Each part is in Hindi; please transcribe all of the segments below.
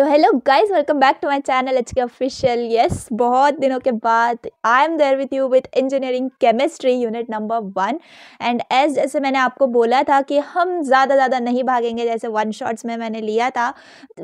तो hello guys welcome back to my channel H K official yes बहुत दिनों के बाद I am there with you with engineering chemistry unit number one and as जैसे मैंने आपको बोला था कि हम ज़्यादा ज़्यादा नहीं भागेंगे जैसे वन शॉट्स में मैंने लिया था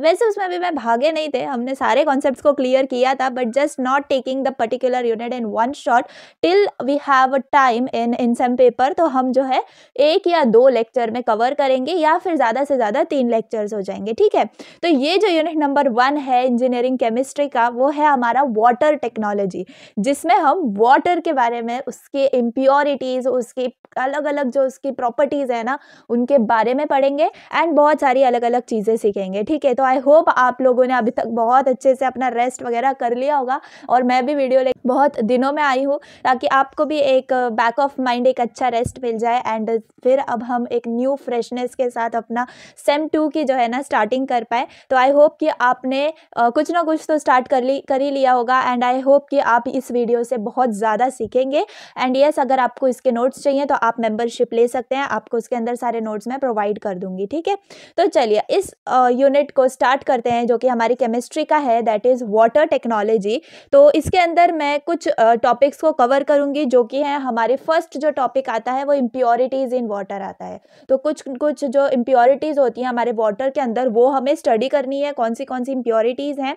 वैसे उसमें भी मैं भागे नहीं थे हमने सारे कॉन्सेप्ट को क्लियर किया था but just not taking the particular unit in one shot till we have a time in in some paper तो हम जो है एक या दो लेक्चर में कवर करेंगे या फिर ज़्यादा से ज़्यादा तीन लेक्चर्स हो जाएंगे ठीक है तो ये जो यूनिट नंबर वन है इंजीनियरिंग केमिस्ट्री का वो है हमारा वाटर टेक्नोलॉजी जिसमें हम वाटर के बारे में उसके इम्प्योरिटीज़ उसके अलग अलग जो उसकी प्रॉपर्टीज़ है ना उनके बारे में पढ़ेंगे एंड बहुत सारी अलग अलग चीज़ें सीखेंगे ठीक है तो आई होप आप लोगों ने अभी तक बहुत अच्छे से अपना रेस्ट वगैरह कर लिया होगा और मैं भी वीडियो ले बहुत दिनों में आई हूँ ताकि आपको भी एक बैक ऑफ माइंड एक अच्छा रेस्ट मिल जाए एंड फिर अब हम एक न्यू फ्रेशनेस के साथ अपना सेम टू की जो है ना स्टार्टिंग कर पाए तो आई होप कि आपने कुछ ना कुछ तो स्टार्ट कर ली कर ही लिया होगा एंड आई होप कि आप इस वीडियो से बहुत ज़्यादा सीखेंगे एंड यस yes, अगर आपको इसके नोट्स चाहिए तो आप मेंबरशिप ले सकते हैं आपको उसके अंदर सारे नोट्स मैं प्रोवाइड कर दूंगी ठीक है तो चलिए इस यूनिट को स्टार्ट करते हैं जो कि हमारी केमिस्ट्री का है दैट इज़ वाटर टेक्नोलॉजी तो इसके अंदर मैं कुछ टॉपिक्स को कवर करूंगी जो कि है हमारे फर्स्ट जो टॉपिक आता है वो इम्प्योरिटीज़ इन वाटर आता है तो कुछ कुछ जो इम्प्योरिटीज़ होती हैं हमारे वाटर के अंदर वो हमें स्टडी करनी है कौन सी कौन सी इम्प्योरिटीज़ हैं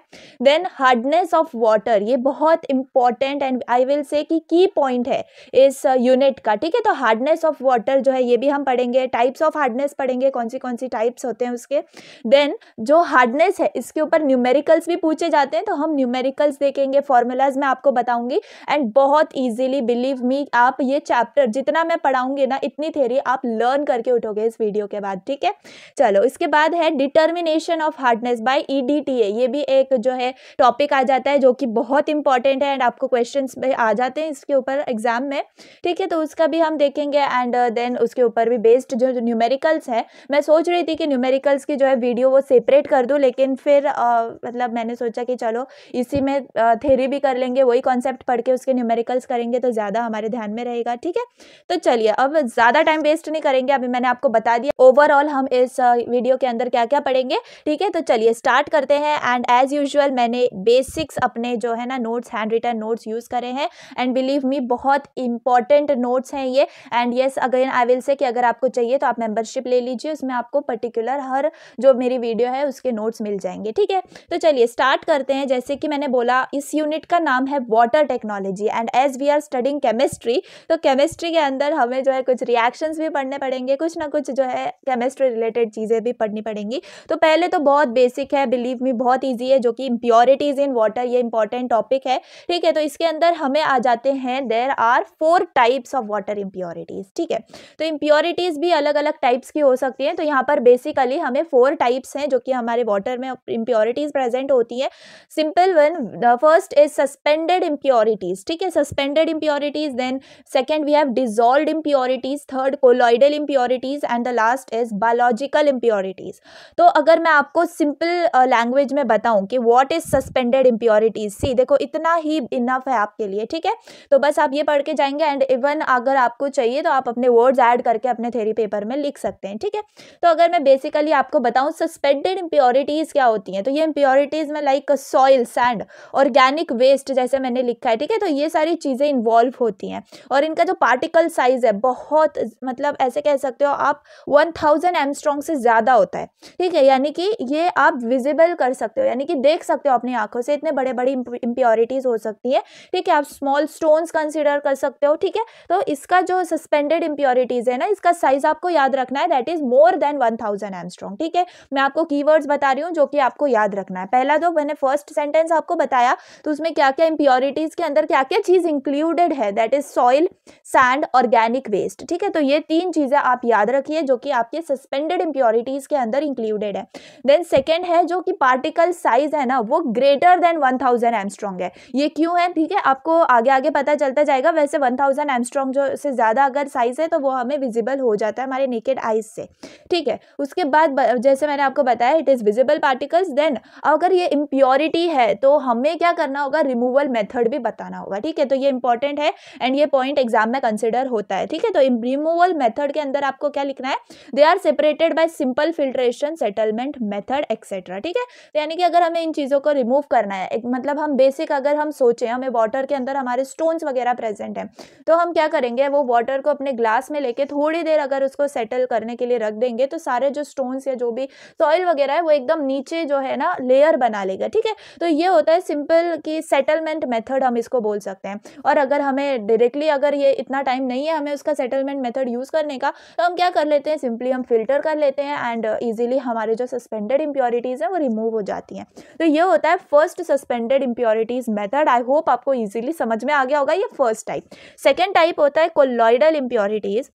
देन हार्डनेस ऑफ वाटर ये बहुत इंपॉर्टेंट एंड आई विल से की पॉइंट है इस यूनिट का ठीक है तो हार्ड हार्डनेस ऑफ वाटर जो है ये भी हम पढ़ेंगे टाइप्स ऑफ हार्डनेस पढ़ेंगे कौन सी कौन सी टाइप्स होते हैं उसके देन जो हार्डनेस है इसके ऊपर न्यूमेरिकल्स भी पूछे जाते हैं तो हम न्यूमेरिकल्स देखेंगे फॉर्मूलाज मैं आपको बताऊंगी एंड बहुत ईजिली बिलीव मी आप ये चैप्टर जितना मैं पढ़ाऊंगी ना इतनी थेरी आप लर्न करके उठोगे इस वीडियो के बाद ठीक है चलो इसके बाद है determination of hardness by a ये भी एक जो है टॉपिक आ जाता है जो कि बहुत इंपॉर्टेंट है एंड आपको क्वेश्चन आ जाते हैं इसके ऊपर एग्जाम में ठीक है तो उसका भी हम देखें देखेंगे एंड देन uh, उसके ऊपर भी बेस्ड जो न्यूमेरिकल्स है मैं सोच रही थी कि न्यूमेरिकल्स की जो है वीडियो वो सेपरेट कर दूँ लेकिन फिर uh, मतलब मैंने सोचा कि चलो इसी में थेरी uh, भी कर लेंगे वही कॉन्सेप्ट पढ़ के उसके न्यूमेरिकल्स करेंगे तो ज़्यादा हमारे ध्यान में रहेगा ठीक है तो चलिए अब ज़्यादा टाइम वेस्ट नहीं करेंगे अभी मैंने आपको बता दिया ओवरऑल हम इस वीडियो के अंदर क्या क्या पढ़ेंगे ठीक है तो चलिए स्टार्ट करते हैं एंड एज़ यूजल मैंने बेसिक्स अपने जो है ना notes handwritten notes use करे हैं एंड बिलीव मी बहुत इंपॉर्टेंट नोट्स हैं ये and yes again I will say कि अगर आपको चाहिए तो आप मेम्बरशिप ले लीजिए उसमें आपको पर्टिकुलर हर जो मेरी वीडियो है उसके नोट्स मिल जाएंगे ठीक है तो चलिए स्टार्ट करते हैं जैसे कि मैंने बोला इस यूनिट का नाम है water technology and as we are studying chemistry तो केमिस्ट्री के अंदर हमें जो है कुछ रिएक्शंस भी पढ़ने पड़ेंगे कुछ ना कुछ जो है केमिस्ट्री रिलेटेड चीज़ें भी पढ़नी पड़ेंगी तो पहले तो बहुत बेसिक है बिलीव मी बहुत ईजी है जो कि इम्प्योरिटीज़ इन वाटर ये इंपॉर्टेंट टॉपिक है ठीक है तो इसके अंदर हमें आ जाते हैं there are four types of water impurity impurities ठीक है तो इम्प्योरिटीज़ भी अलग अलग टाइप्स की हो सकती हैं तो यहाँ पर बेसिकली हमें फोर टाइप्स हैं जो कि हमारे वाटर में इम्प्योरिटीज़ प्रेजेंट होती हैं simple one the first is suspended impurities ठीक है suspended impurities then second we have dissolve impurities third colloidal impurities and the last is biological impurities तो अगर मैं आपको सिंपल लैंग्वेज uh, में बताऊँ कि what is suspended impurities see देखो इतना ही इनफ है आपके लिए ठीक है तो बस आप ये पढ़ के जाएंगे एंड इवन अगर आपको चाहिए चाहिए तो आप अपने वर्ड्स ऐड करके अपने थेरी पेपर में लिख सकते हैं ठीक है तो अगर मैं बेसिकली आपको बताऊँ सस्पेंडेड इम्प्योरिटीज़ क्या होती हैं तो ये इम्प्योरिटीज़ में like soil sand organic waste जैसे मैंने लिखा है ठीक है तो ये सारी चीज़ें इन्वॉल्व होती हैं और इनका जो पार्टिकल साइज़ है बहुत मतलब ऐसे कह सकते हो आप वन थाउजेंड से ज़्यादा होता है ठीक है यानी कि ये आप विजिबल कर सकते हो यानी कि देख सकते हो अपनी आंखों से इतने बड़े बड़ी इम्प्योरिटीज़ हो सकती है ठीक है आप स्मॉल स्टोन्स कंसिडर कर सकते हो ठीक है तो इसका जो सस्पेंडेड इंप्योरिटीज है ना इसका साइज आपको याद रखना है that is more than one thousand angstrom ठीक है मैं आपको कीवर्ड्स बता रही हूँ जो कि आपको याद रखना है पहला तो मैंने फर्स्ट सेंटेंस आपको बताया तो उसमें क्या क्या इंप्योरिटीज के अंदर क्या क्या चीज इंक्लूडेड है that is soil sand organic waste ठीक है तो ये तीन चीजें आप याद रखिए जो कि आपके सस्पेंडेड इंप्योरिटीज के अंदर इंक्लूडेड है देन सेकेंड है जो कि पार्टिकल साइज है ना वो greater than one thousand angstrom है ये क्यों है ठीक है आपको आगे आगे पता चलता जाएगा वैसे वन थाउजेंड एमस्ट्रॉन्ग जो से ज़्यादा अगर साइज़ है तो वो हमें विजिबल हो जाता है हमारे नेकेड आइज से ठीक है उसके बाद जैसे मैंने आपको बताया it is visible particles then अगर ये इम्प्योरिटी है तो हमें क्या करना होगा रिमूवल मेथड भी बताना होगा ठीक है तो ये इंपॉर्टेंट है एंड ये पॉइंट एग्जाम में कंसिडर होता है ठीक है तो रिमूवल मेथड के अंदर आपको क्या लिखना है they are separated by simple filtration settlement method etcetera ठीक है तो यानी कि अगर हमें इन चीज़ों को रिमूव करना है एक मतलब हम बेसिक अगर हम सोचें हमें वाटर के अंदर हमारे स्टोन्स वगैरह प्रेजेंट हैं तो हम क्या करेंगे वो वाटर वाटर को अपने ग्लास में लेके थोड़ी देर अगर उसको सेटल करने के लिए रख देंगे तो सारे जो स्टोन्स या जो भी सॉइल वगैरह है वो एकदम नीचे जो है ना लेयर बना लेगा ठीक है तो ये होता है सिंपल कि सेटलमेंट मेथड हम इसको बोल सकते हैं और अगर हमें डायरेक्टली अगर ये इतना टाइम नहीं है हमें उसका सेटलमेंट मेथड यूज़ करने का तो हम क्या कर लेते हैं सिंपली हम फिल्टर कर लेते हैं एंड ईजिली हमारे जो सस्पेंडेड इम्प्योरिटीज़ हैं वो रिमूव हो जाती हैं तो ये होता है first suspended impurities method I hope आपको ईजिली समझ में आ गया होगा ये फर्स्ट टाइप सेकेंड टाइप होता है कोलॉइडल soil impurities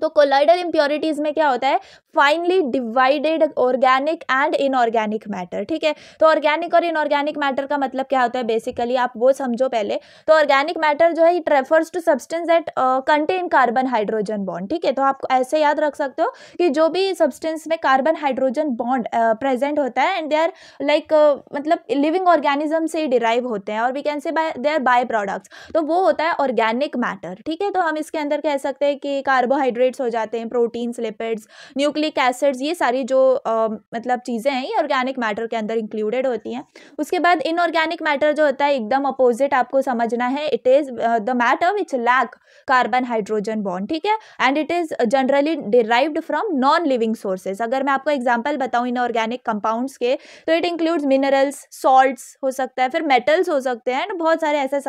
तो कोलाइडल इम्प्योरिटीज़ में क्या होता है finely divided organic and inorganic matter ठीक है तो ऑर्गेनिक और इनऑर्गेनिक मैटर का मतलब क्या होता है बेसिकली आप वो समझो पहले तो ऑर्गेनिक मैटर जो है it refers to substance that contain carbon hydrogen bond ठीक है तो आप ऐसे याद रख सकते हो कि जो भी सब्सटेंस में कार्बन हाइड्रोजन बॉन्ड प्रेजेंट होता है एंड दे आर लाइक मतलब लिविंग ऑर्गेनिज्म से ही डिराइव होते हैं और we can say by they are by products तो वो होता है ऑर्गेनिक मैटर ठीक है तो हम इसके अंदर कह सकते हैं कि कार्बोहाइड्रेट कार्बोहाइड्रेट्स हो जाते हैं प्रोटीन्स लिपिड्स न्यूक्लिक एसिड्स ये सारी जो आ, मतलब चीज़ें हैं ये ऑर्गेनिक मैटर के अंदर इंक्लूडेड होती हैं उसके बाद इनऑर्गेनिक मैटर जो होता है एकदम अपोजिट आपको समझना है it is the matter which lack carbon hydrogen bond ठीक है and it is generally derived from non living sources अगर मैं आपको एग्जाम्पल बताऊँ इनऑर्गेनिक कंपाउंड्स के तो इट इंक्लूड्स मिनरल्स सॉल्ट्स हो सकता है फिर मेटल्स हो सकते हैं एंड बहुत सारे ऐसे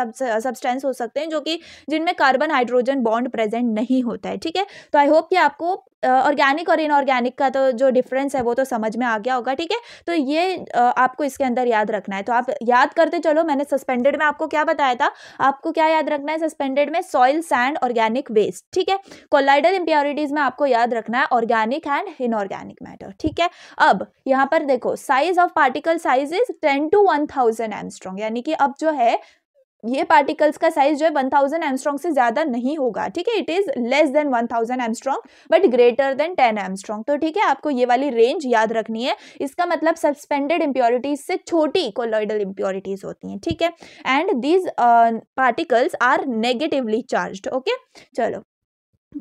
सब्सटेंस हो सकते हैं जो कि जिनमें कार्बन हाइड्रोजन बॉन्ड प्रेजेंट नहीं होता है ठीक है तो आई होप कि आपको ऑर्गेनिक और इनऑर्गेनिक का तो जो डिफरेंस है वो तो समझ में आ गया होगा ठीक है तो ये आपको इसके अंदर याद रखना है तो आप याद करते चलो मैंने सस्पेंडेड में आपको क्या बताया था आपको क्या याद रखना है सस्पेंडेड में सॉइल सैंड ऑर्गेनिक वेस्ट ठीक है कोलाइडल इंप्योरिटीज में आपको याद रखना है ऑर्गेनिक एंड इनऑर्गेनिक मैटर ठीक है अब यहाँ पर देखो size of particle size is ten to one thousand यानी कि अब जो है ये पार्टिकल्स का साइज जो है 1000 थाउजेंड एमस्ट्रॉन्ग से ज्यादा नहीं होगा ठीक है it is less than 1000 thousand angstrom but greater than 10 angstrom तो ठीक है आपको ये वाली रेंज याद रखनी है इसका मतलब सस्पेंडेड इंप्योरिटीज से छोटी कोलोइडल इंप्योरिटीज होती हैं ठीक है and these particles are negatively charge okay चलो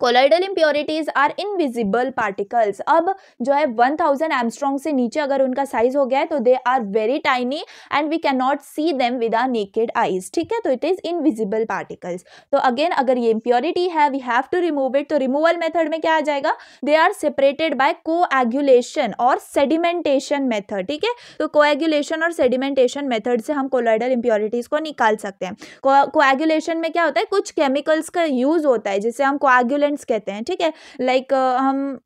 colloidal impurities are invisible particles अब जो है 1000 थाउजेंड एमस्ट्रॉन्ग से नीचे अगर उनका साइज हो गया है तो they are very tiny and we can not see them with our naked eyes ठीक है तो इट इज़ इनविजिबल पार्टिकल्स तो अगेन अगर ये इम्प्योरिटी है we have to remove it तो रिमूवल मेथड में क्या आ जाएगा they are separated by coagulation और सेडिमेंटेशन मेथड ठीक है तो कोएगुलेशन और सेडिमेंटेशन मेथड से हम कोलाइडल इम्प्योरिटीज़ को निकाल सकते हैं कोएगुलेशन में क्या होता है कुछ केमिकल्स का यूज़ होता है जिसे हम कोएगुल फ्लूलेंट्स कहते हैं ठीक है लाइक like, हम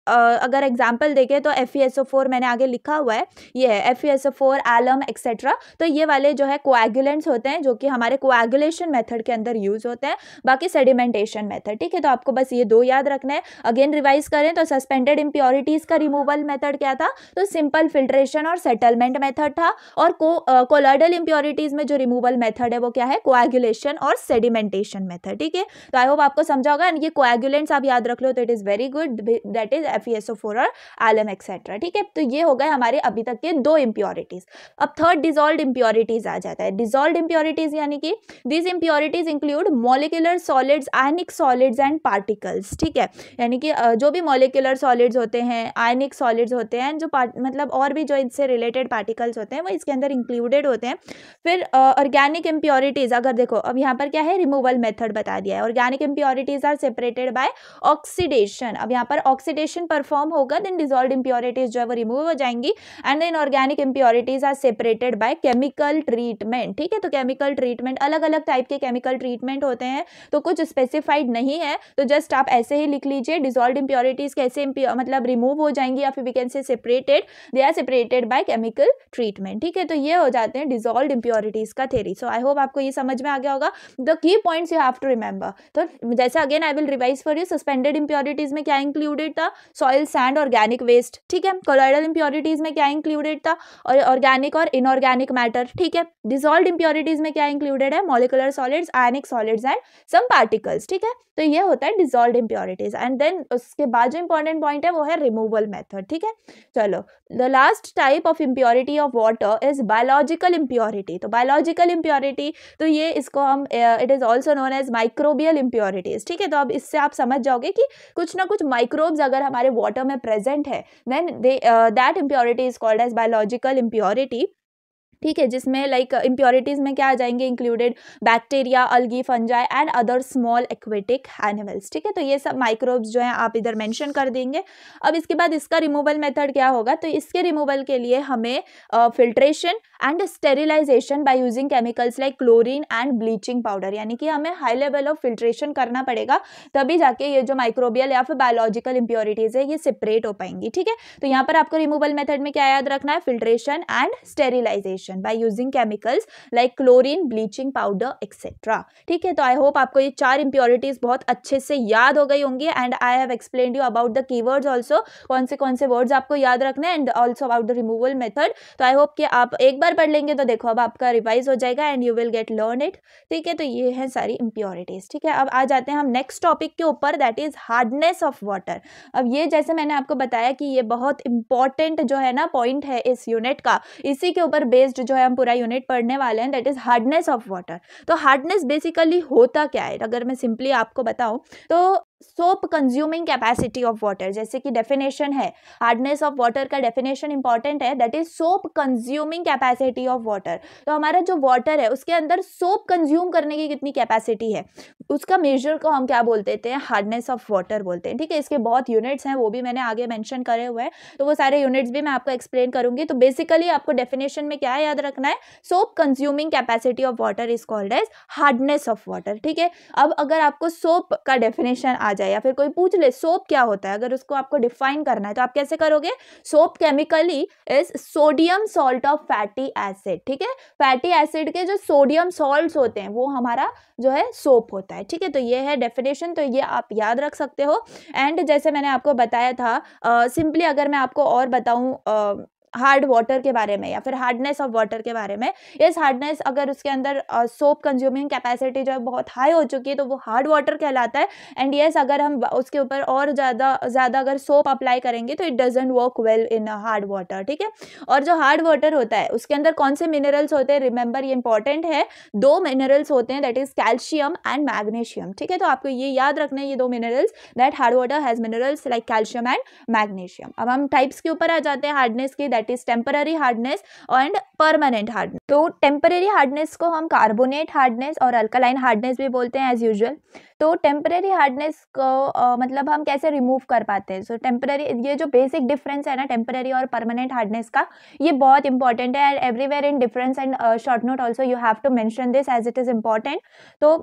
अगर एग्जाम्पल देखें तो एफ ई e मैंने आगे लिखा हुआ है ये है F E S O four alum etcetera तो ये वाले जो है कोएगुलेंट्स होते हैं जो कि हमारे कोएगुलेशन मेथड के अंदर यूज़ होते हैं बाकी सेडिमेंटेशन मेथड ठीक है तो आपको बस ये दो याद रखना है अगेन रिवाइज करें तो सस्पेंडेड इम्प्योरिटीज़ का रिमूवल मेथड क्या था तो सिंपल फिल्ट्रेशन और सेटलमेंट मेथड था और को कोलर्डल इम्प्योरिटीज़ में जो रिमूवल मेथड है वो क्या है कोएगुलेशन और सेडिमेंटेशन मेथड ठीक है तो आई होप आपको समझा होगा ये कोएगुलेंट फ्रेंड्स आप याद रख लो तो it is very good that is F S O four और एम एक्सेट्रा ठीक है तो ये हो गए हमारे अभी तक के दो इम्प्योरिटीज़ अब थर्ड डिजॉल्व इम्प्योरिटीज़ आ जाता है डिजॉल्व इम्प्योरिटीज़ यानी कि this impurities include molecular solids ionic solids and particles ठीक है यानी कि जो भी मोलिकुलर सॉलिड्स होते हैं आयनिक सॉलिड्स होते हैं जो मतलब और भी जो इससे रिलेटेड पार्टिकल्स होते हैं वो इसके अंदर इंक्लूडेड होते हैं फिर ऑर्गेनिक इम्प्योरिटीज़ अगर देखो अब यहाँ पर क्या है रिमूवल मेथड बता दिया है organic impurities are separated by oxidation अब यहाँ पर ऑक्सीडेशन परफॉर्म होगा देन डिजोल्व इम्प्योरिटीज जो है वो रिमूव हो जाएंगी and then organic impurities are separated by chemical treatment ठीक है तो केमिकल ट्रीटमेंट अलग अलग टाइप के केमिकल ट्रीटमेंट होते हैं तो कुछ स्पेसिफाइड नहीं है तो जस्ट आप ऐसे ही लिख लीजिए डिजोल्व इम्प्योरिटीज कैसे मतलब रिमूव हो जाएंगी या फिर we can say separated they are separated by chemical treatment ठीक है तो ये हो जाते हैं डिजोल्व इम्प्योरिटीज का थेरी सो आई होप आपको ये समझ में आ गया होगा the key points you have to remember तो जैसे again I will revise for होंगे सस्पेंडेड इंप्योरिटीज में क्या इंक्लूडेड था सॉइल सैंड ऑर्गेनिक वेस्ट ठीक है कोलॉइडल इंप्योरिटीज में क्या इंक्लूडेड था और ऑर्गेनिक और इनऑर्गेनिक मैटर ठीक है डिजॉल्व इंप्योरिटीज में क्या इंक्लूडेड है molecular solids ionic solids and some particles ठीक है तो ये होता है डिजॉल्व इंप्योरिटीज एंड देन उसके बाद जो इंपॉर्टेंट पॉइंट है वो है रिमूवल मेथड ठीक है चलो the last type of impurity of water is biological impurity तो बायोलॉजिकल इंप्योरिटी तो ये इसको हम it is also known as microbial impurities ठीक है तो अब इससे आप समझ समझ जाओगे कि कुछ ना कुछ माइक्रोब्स अगर हमारे वाटर में प्रेजेंट है then they that impurity is called as biological impurity ठीक है जिसमें लाइक इम्प्योरिटीज़ uh, में क्या आ जाएंगे included bacteria algae fungi and other small aquatic animals ठीक है तो ये सब माइक्रोब्स जो हैं आप इधर मेंशन कर देंगे अब इसके बाद इसका रिमूवल मेथड क्या होगा तो इसके रिमूवल के लिए हमें filtration and sterilization by using chemicals like chlorine and bleaching powder यानी कि हमें हाई लेवल ऑफ फिल्ट्रेशन करना पड़ेगा तभी जाके ये जो माइक्रोबियल या फिर बायोलॉजिकल इंप्योरिटीज़ है ये सेपरेट हो पाएंगी ठीक है तो यहाँ पर आपको रिमूवल मेथड में क्या याद रखना है filtration and sterilization pollution by using chemicals like chlorine, bleaching powder etcetera ठीक है तो आई होप आपको ये चार इंप्योरिटीज बहुत अच्छे से याद हो गई होंगी and I have explain you about the keywords also कौन से कौन से वर्ड्स आपको याद रखने and also about the removal method तो आई होप कि आप एक बार पढ़ लेंगे तो देखो अब आपका रिवाइज हो जाएगा and you will get learn it ठीक है तो ये है सारी इंप्योरिटीज ठीक है अब आ जाते हैं हम नेक्स्ट टॉपिक के ऊपर that is hardness of water अब ये जैसे मैंने आपको बताया कि ये बहुत इंपॉर्टेंट जो है ना पॉइंट है इस यूनिट का इसी के ऊपर बेस्ड जो है हम पूरा यूनिट पढ़ने वाले हैं that is hardness of water तो हार्डनेस बेसिकली होता क्या है अगर मैं सिंपली आपको बताऊँ तो soap consuming capacity of water जैसे कि डेफिनेशन है हार्डनेस ऑफ वाटर का डेफिनेशन इंपॉर्टेंट है that is soap consuming capacity of water तो हमारा जो वाटर है उसके अंदर सोप कंज्यूम करने की कितनी कैपेसिटी है उसका मेजर को हम क्या बोलते थे हार्डनेस ऑफ वाटर बोलते हैं ठीक है इसके बहुत यूनिट्स हैं वो भी मैंने आगे मैंशन करे हुए हैं तो वो सारे यूनिट्स भी मैं आपको एक्सप्लेन करूंगी तो बेसिकली आपको डेफिनेशन में क्या याद रखना है soap consuming capacity of water is called as hardness of water ठीक है अब अगर आपको सोप का डेफिनेशन आ आ जाए या फिर कोई पूछ ले सोप क्या होता है अगर उसको आपको डिफाइन करना है तो आप कैसे करोगे soap chemically is sodium salt of fatty acid ठीक है फैटी एसिड के जो सोडियम सॉल्ट होते हैं वो हमारा जो है सोप होता है ठीक है तो ये है डेफिनेशन तो ये आप याद रख सकते हो एंड जैसे मैंने आपको बताया था सिंपली uh, अगर मैं आपको और बताऊँ uh, हार्ड वाटर के बारे में या फिर हार्डनेस ऑफ वाटर के बारे में इस हार्डनेस अगर उसके अंदर सोप कंज्यूमिंग कैपेसिटी जो है बहुत हाई हो चुकी है तो वो हार्ड वाटर कहलाता है एंड येस अगर हम उसके ऊपर और ज़्यादा ज़्यादा अगर सोप अप्लाई करेंगे तो it doesn't work well in hard water ठीक है और जो हार्ड वाटर होता है उसके अंदर कौन से मिनरल्स होते हैं रिमेंबर ये इंपॉर्टेंट है दो मिनरल्स होते हैं that is calcium and magnesium ठीक है तो आपको ये याद रखना है ये दो minerals that hard water has minerals like calcium and magnesium अब हम टाइप्स के ऊपर आ जाते हैं हार्डनेस के that that is temporary hardness and permanent hardness तो टेम्पररी हार्डनेस को हम कार्बोनेट हार्डनेस और अल्कालाइन हार्डनेस भी बोलते हैं एज यूजल तो टेम्पररी हार्डनेस को uh, मतलब हम कैसे रिमूव कर पाते हैं सो टेम्पररी ये जो बेसिक डिफरेंस है ना टेम्पररी और परमानेंट हार्डनेस का ये बहुत इंपॉर्टेंट है and everywhere in difference and short note also you have to mention this as it is important तो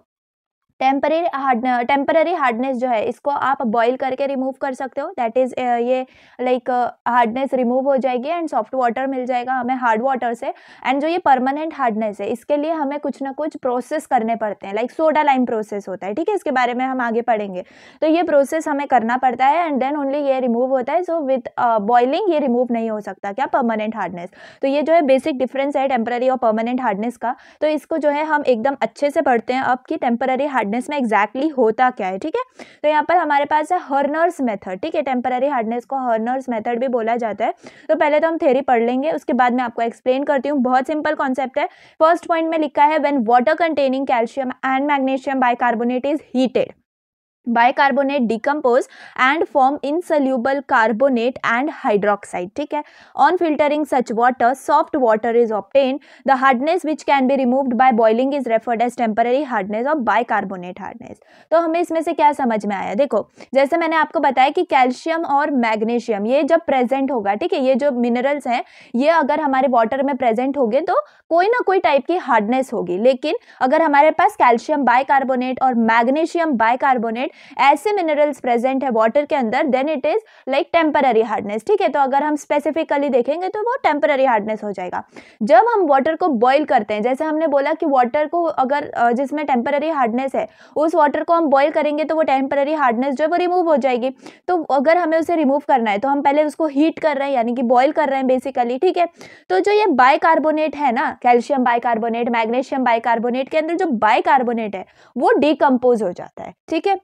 टेम्परेरी हार्ड टेम्पररी हार्डनेस जो है इसको आप बॉईल करके रिमूव कर सकते हो दैट इज़ uh, ये लाइक हार्डनेस रिमूव हो जाएगी एंड सॉफ्ट वाटर मिल जाएगा हमें हार्ड वाटर से एंड जो ये परमानेंट हार्डनेस है इसके लिए हमें कुछ ना कुछ प्रोसेस करने पड़ते हैं लाइक सोडा लाइम प्रोसेस होता है ठीक है इसके बारे में हम आगे पढ़ेंगे तो ये प्रोसेस हमें करना पड़ता है एंड देन ओनली ये रिमूव होता है सो विथ बॉइलिंग ये रिमूव नहीं हो सकता क्या परमानेंट हार्डनेस तो ये जो है बेसिक डिफरेंस है टेम्पररी और परमानेंट हार्डनेस का तो इसको जो है हम एकदम अच्छे से पढ़ते हैं अब कि टेम्पररी हार्ड हार्डनेस में एग्जैक्टली exactly होता क्या है ठीक है तो यहाँ पर हमारे पास है हर्नर्स मेथड ठीक है टेम्पररी हार्डनेस को हर्नर्स मेथड भी बोला जाता है तो पहले तो हम थेरी पढ़ लेंगे उसके बाद मैं आपको एक्सप्लेन करती हूँ बहुत सिंपल कॉन्सेप्ट है फर्स्ट पॉइंट में लिखा है when water containing calcium and magnesium carbonate is heated bicarbonate decompose and form insoluble carbonate and hydroxide ठीक है on filtering such water soft water is obtain the hardness which can be removed by boiling is referred as temporary hardness और बाइकार्बोनेट हार्डनेस तो हमें इसमें से क्या समझ में आया देखो जैसे मैंने आपको बताया कि कैल्शियम और मैग्नीशियम ये जब प्रेजेंट होगा ठीक है ये जो मिनरल्स हैं ये अगर हमारे वाटर में प्रेजेंट होंगे तो कोई ना कोई टाइप की हार्डनेस होगी लेकिन अगर हमारे पास कैल्शियम बाइकार्बोनेट और मैग्नीशियम बाइकार्बोनेट राइट ऐसे मिनरल्स प्रेजेंट है वाटर के अंदर then it is like temporary hardness ठीक है तो अगर हम स्पेसिफिकली देखेंगे तो वो टेम्पररी हार्डनेस हो जाएगा जब हम वाटर को बॉइल करते हैं जैसे हमने बोला कि वाटर को अगर जिसमें टेम्पररी हार्डनेस है उस वाटर को हम बॉइल करेंगे तो वो टेम्पररी हार्डनेस जो है वो रिमूव हो जाएगी तो अगर हमें उसे रिमूव करना है तो हम पहले उसको हीट कर रहे हैं यानी कि बॉईल कर रहे हैं बेसिकली ठीक है तो जो ये बाइकार्बोनेट है ना कैल्शियम बाइकार्बोनेट मैग्नेशियम बाइकार्बोनेट के अंदर जो बाइकार्बोनेट है वो डीकम्पोज हो जाता है ठीक है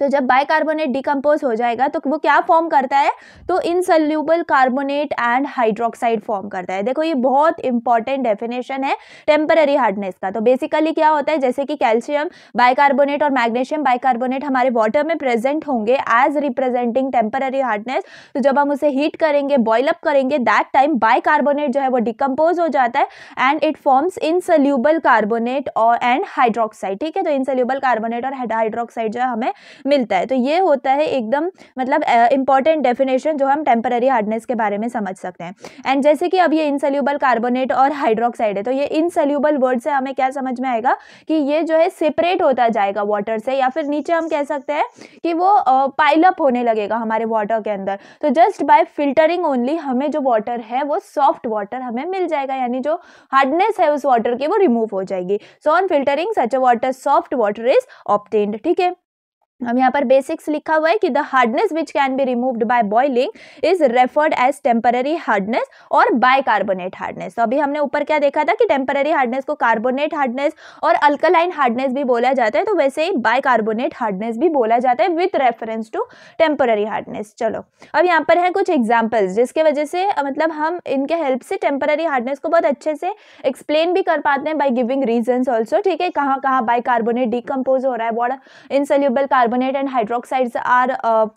तो जब बाइकार्बोनेट डिकम्पोज हो जाएगा तो वो क्या फॉर्म करता है तो insoluble carbonate and hydroxide form करता है देखो ये बहुत इंपॉर्टेंट डेफिनेशन है टेम्पररी हार्डनेस का तो बेसिकली क्या होता है जैसे कि कैल्शियम बाइकार्बोनेट और मैग्नीशियम बाइकार्बोनेट हमारे वाटर में प्रेजेंट होंगे एज रिप्रेजेंटिंग टेम्पररी हार्डनेस तो जब हम उसे हीट करेंगे बॉयलअप करेंगे दैट टाइम बाइकार्बोनेट जो है वो डिकम्पोज हो जाता है and it forms insoluble carbonate और एंड हाइड्रोक्साइड ठीक है तो इनसल्यूबल कार्बोनेट और हाइड्रोक्साइड जो है हमें मिलता है तो ये होता है एकदम मतलब इंपॉर्टेंट डेफिनेशन जो हम टेम्पररी हार्डनेस के बारे में समझ सकते हैं एंड जैसे कि अब ये इनसेल्यूबल कार्बोनेट और हाइड्रोक्साइड है तो ये इनसेल्यूबल वर्ड से हमें क्या समझ में आएगा कि ये जो है सेपरेट होता जाएगा वाटर से या फिर नीचे हम कह सकते हैं कि वो पाइलअप होने लगेगा हमारे वाटर के अंदर तो जस्ट बाय फिल्टरिंग ओनली हमें जो वाटर है वो सॉफ्ट वाटर हमें मिल जाएगा यानी जो हार्डनेस है उस वाटर की वो रिमूव हो जाएगी so on filtering such a water soft water is obtained ठीक है अब यहाँ पर बेसिक्स लिखा हुआ है कि the hardness which can be removed by boiling is referred as temporary hardness और बाय कार्बोनेट हार्डनेस तो अभी हमने ऊपर क्या देखा था कि टेम्पररी हार्डनेस को कार्बोनेट हार्डनेस और अल्कलाइन हार्डनेस भी बोला जाता है तो वैसे ही बाय कार्बोनेट हार्डनेस भी बोला जाता है with reference to temporary hardness चलो अब यहाँ पर है कुछ एग्जाम्पल्स जिसके वजह से मतलब हम इनके हेल्प से टेम्पररी हार्डनेस को बहुत अच्छे से एक्सप्लेन भी कर पाते हैं बाई गिविंग रीजन ऑल्सो ठीक है कहाँ कहाँ बाय कार्बोनेट डिकम्पोज हो रहा है what insoluble carbonate carbonate and hydroxides are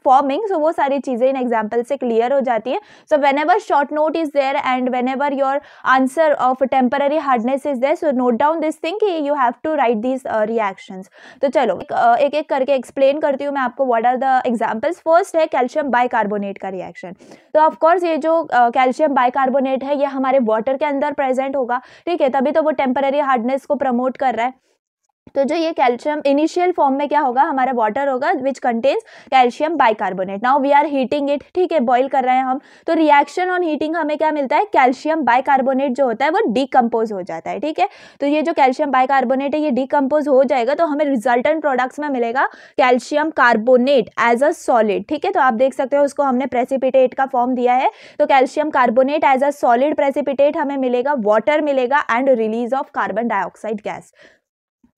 forming so वो सारी चीज़ें इन एग्जाम्पल से क्लियर हो जाती है so whenever short note is there and whenever your answer of temporary hardness is there so note down this thing you have to write these reactions तो चलो एक uh, एक करके एक्सप्लेन करती हूँ मैं आपको what are the examples first है कैल्शियम बाइकार्बोनेट का रिएक्शन तो ऑफकोर्स ये जो कैल्शियम uh, बाइकार्बोनेट है ये हमारे वाटर के अंदर प्रेजेंट होगा ठीक है तभी तो वो टेम्पररी हार्डनेस को प्रमोट कर रहा है तो जो ये कैल्शियम इनिशियल फॉर्म में क्या होगा हमारा वाटर होगा which contains calcium bicarbonate now we are heating it ठीक है बॉईल कर रहे हैं हम तो रिएक्शन ऑन हीटिंग हमें क्या मिलता है कैल्शियम बाइकार्बोनेट जो होता है वो डिकम्पोज हो जाता है ठीक है तो ये जो कैल्शियम बाइकार्बोनेट है ये डिकम्पोज हो जाएगा तो हमें रिजल्टेंट प्रोडक्ट्स में मिलेगा calcium carbonate as a solid ठीक है तो आप देख सकते हो उसको हमने प्रेसिपिटेट का फॉर्म दिया है तो calcium carbonate as a solid precipitate हमें मिलेगा वाटर मिलेगा and release of carbon dioxide gas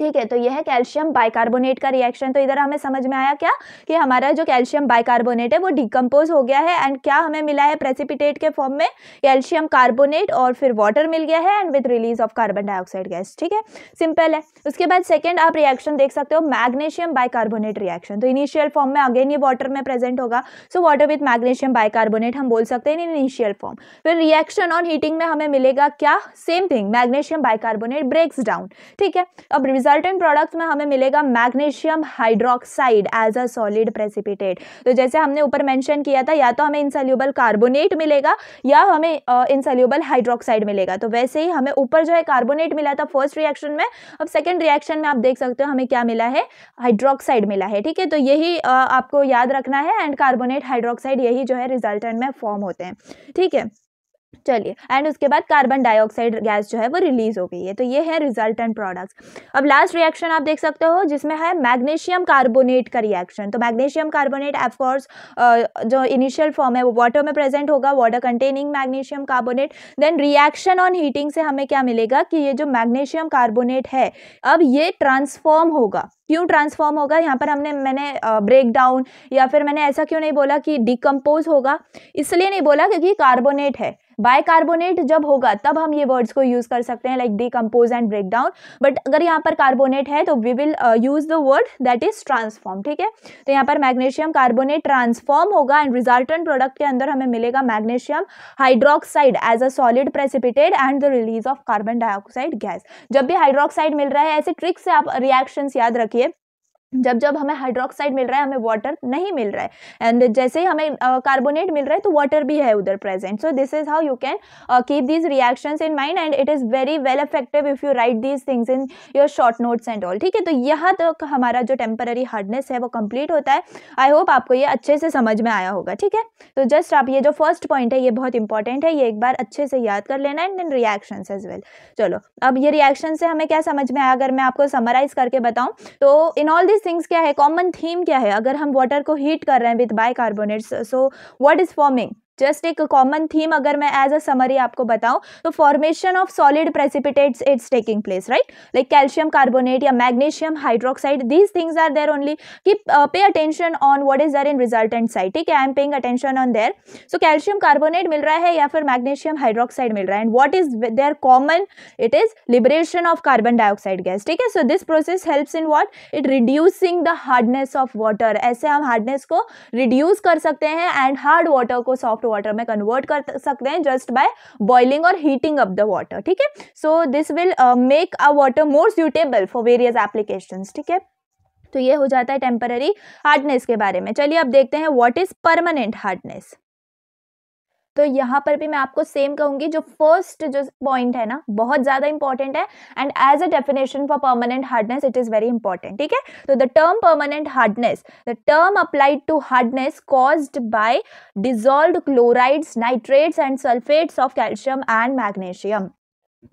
ठीक है तो यह है कैल्शियम बाइकार्बोनेट का रिएक्शन तो इधर हमें समझ में आया क्या कि हमारा जो कैल्शियम बाइकार्बोनेट है वो डिकम्पोज हो गया है एंड क्या हमें मिला है प्रेसिपिटेट के फॉर्म में कैल्शियम कार्बोनेट और फिर वाटर मिल गया है and with release of carbon dioxide gas ठीक है सिंपल है उसके बाद सेकेंड आप रिएक्शन देख सकते हो मैग्नेशियम बाइकार्बोनेट रिएक्शन तो इनिशियल फॉर्म में अगेन ये वाटर में प्रेजेंट होगा so water with magnesium bicarbonate हम बोल सकते हैं इन इनिशियल फॉर्म फिर रिएक्शन ऑन हीटिंग में हमें मिलेगा क्या same thing magnesium bicarbonate breaks down ठीक है अब रिजल्ट सर्टेन प्रोडक्ट्स में हमें मिलेगा magnesium hydroxide as a solid precipitate तो जैसे हमने ऊपर मैंशन किया था या तो हमें इनसेल्यूबल कार्बोनेट मिलेगा या हमें इंसल्यूबल हाइड्रोक्साइड मिलेगा तो वैसे ही हमें ऊपर जो है कार्बोनेट मिला था फर्स्ट रिएक्शन में अब सेकेंड रिएक्शन में आप देख सकते हो हमें क्या मिला है हाइड्रोक्साइड मिला है ठीक है तो यही आपको याद रखना है एंड कार्बोनेट हाइड्रोक्साइड यही जो है रिजल्टेंट में फॉर्म होते हैं ठीक है चलिए एंड उसके बाद कार्बन डाइऑक्साइड गैस जो है वो रिलीज हो गई है तो ये है रिजल्टेंट प्रोडक्ट्स अब लास्ट रिएक्शन आप देख सकते हो जिसमें है मैग्नीशियम कार्बोनेट का रिएक्शन तो मैग्नीशियम कार्बोनेट ऑफकोर्स जो इनिशियल फॉर्म है वो वाटर में प्रेजेंट होगा water containing magnesium carbonate then reaction on heating से हमें क्या मिलेगा कि ये जो मैग्नीशियम कार्बोनेट है अब ये ट्रांसफॉर्म होगा क्यों ट्रांसफॉर्म होगा यहाँ पर हमने मैंने ब्रेक डाउन या फिर मैंने ऐसा क्यों नहीं बोला कि डिकम्पोज होगा इसलिए नहीं बोला क्योंकि कार्बोनेट है बायकार्बोनेट जब होगा तब हम ये वर्ड्स को यूज़ कर सकते हैं like decompose and break down but अगर यहाँ पर कार्बोनेट है तो we will use the word that is transform ठीक है तो यहाँ पर मैग्नेशियम कार्बोनेट ट्रांसफॉर्म होगा एंड रिजल्टेंट प्रोडक्ट के अंदर हमें मिलेगा magnesium hydroxide as a solid precipitated and the release of carbon dioxide gas जब भी हाइड्रोक्साइड मिल रहा है ऐसे ट्रिक्स से आप रिएक्शंस याद रखिए जब जब हमें हाइड्रोक्साइड मिल रहा है हमें वाटर नहीं मिल रहा है एंड जैसे ही हमें कार्बोनेट uh, मिल रहा है तो वाटर भी है उधर present so this is how you can keep these reactions in mind and it is very well effective if you write these things in your short notes and all ठीक है तो यहाँ तक हमारा जो टेम्पररी हार्डनेस है वो कम्प्लीट होता है आई होप आपको ये अच्छे से समझ में आया होगा ठीक है तो जस्ट आप ये जो फर्स्ट पॉइंट है ये बहुत इंपॉर्टेंट है ये एक बार अच्छे से याद कर लेना and then reaction as well चलो अब ये रिएक्शन से हमें क्या समझ में आया अगर मैं आपको समराइज करके बताऊँ तो इन ऑल दिस थिंग्स क्या है कॉमन थीम क्या है अगर हम वाटर को हीट कर रहे हैं with bicarbonates so what is forming just एक कॉमन थीम अगर मैं एज अ समरी आपको बताऊं तो formation of solid precipitates it's taking place right like calcium carbonate या magnesium hydroxide these things are there only की pay attention on what is there in resultant side ठीक है I am paying attention on there so calcium carbonate मिल रहा है या फिर मैग्नीशियम हाइड्रोक्साइड मिल रहा है and what is there common it is liberation of carbon dioxide gas ठीक है so this process help in what it reducing the hardness of water ऐसे हम हार्डनेस को रिड्यूस कर सकते हैं एंड हार्ड वॉटर को सॉफ्ट वाटर में कन्वर्ट कर सकते हैं जस्ट बाय बॉइलिंग और हीटिंग अप द वाटर ठीक है so this will make a water more suitable for various application ठीक है तो ये हो जाता है टेम्पररी हार्डनेस के बारे में चलिए अब देखते हैं वॉट इज परमानेंट हार्डनेस तो यहाँ पर भी मैं आपको सेम कहूंगी जो फर्स्ट जो पॉइंट है ना बहुत ज़्यादा इंपॉर्टेंट है and as a definition for permanent hardness it is very important ठीक है तो the term permanent hardness the term applied to hardness caused by dissolve chlorides nitrates and sulphates of calcium and magnesium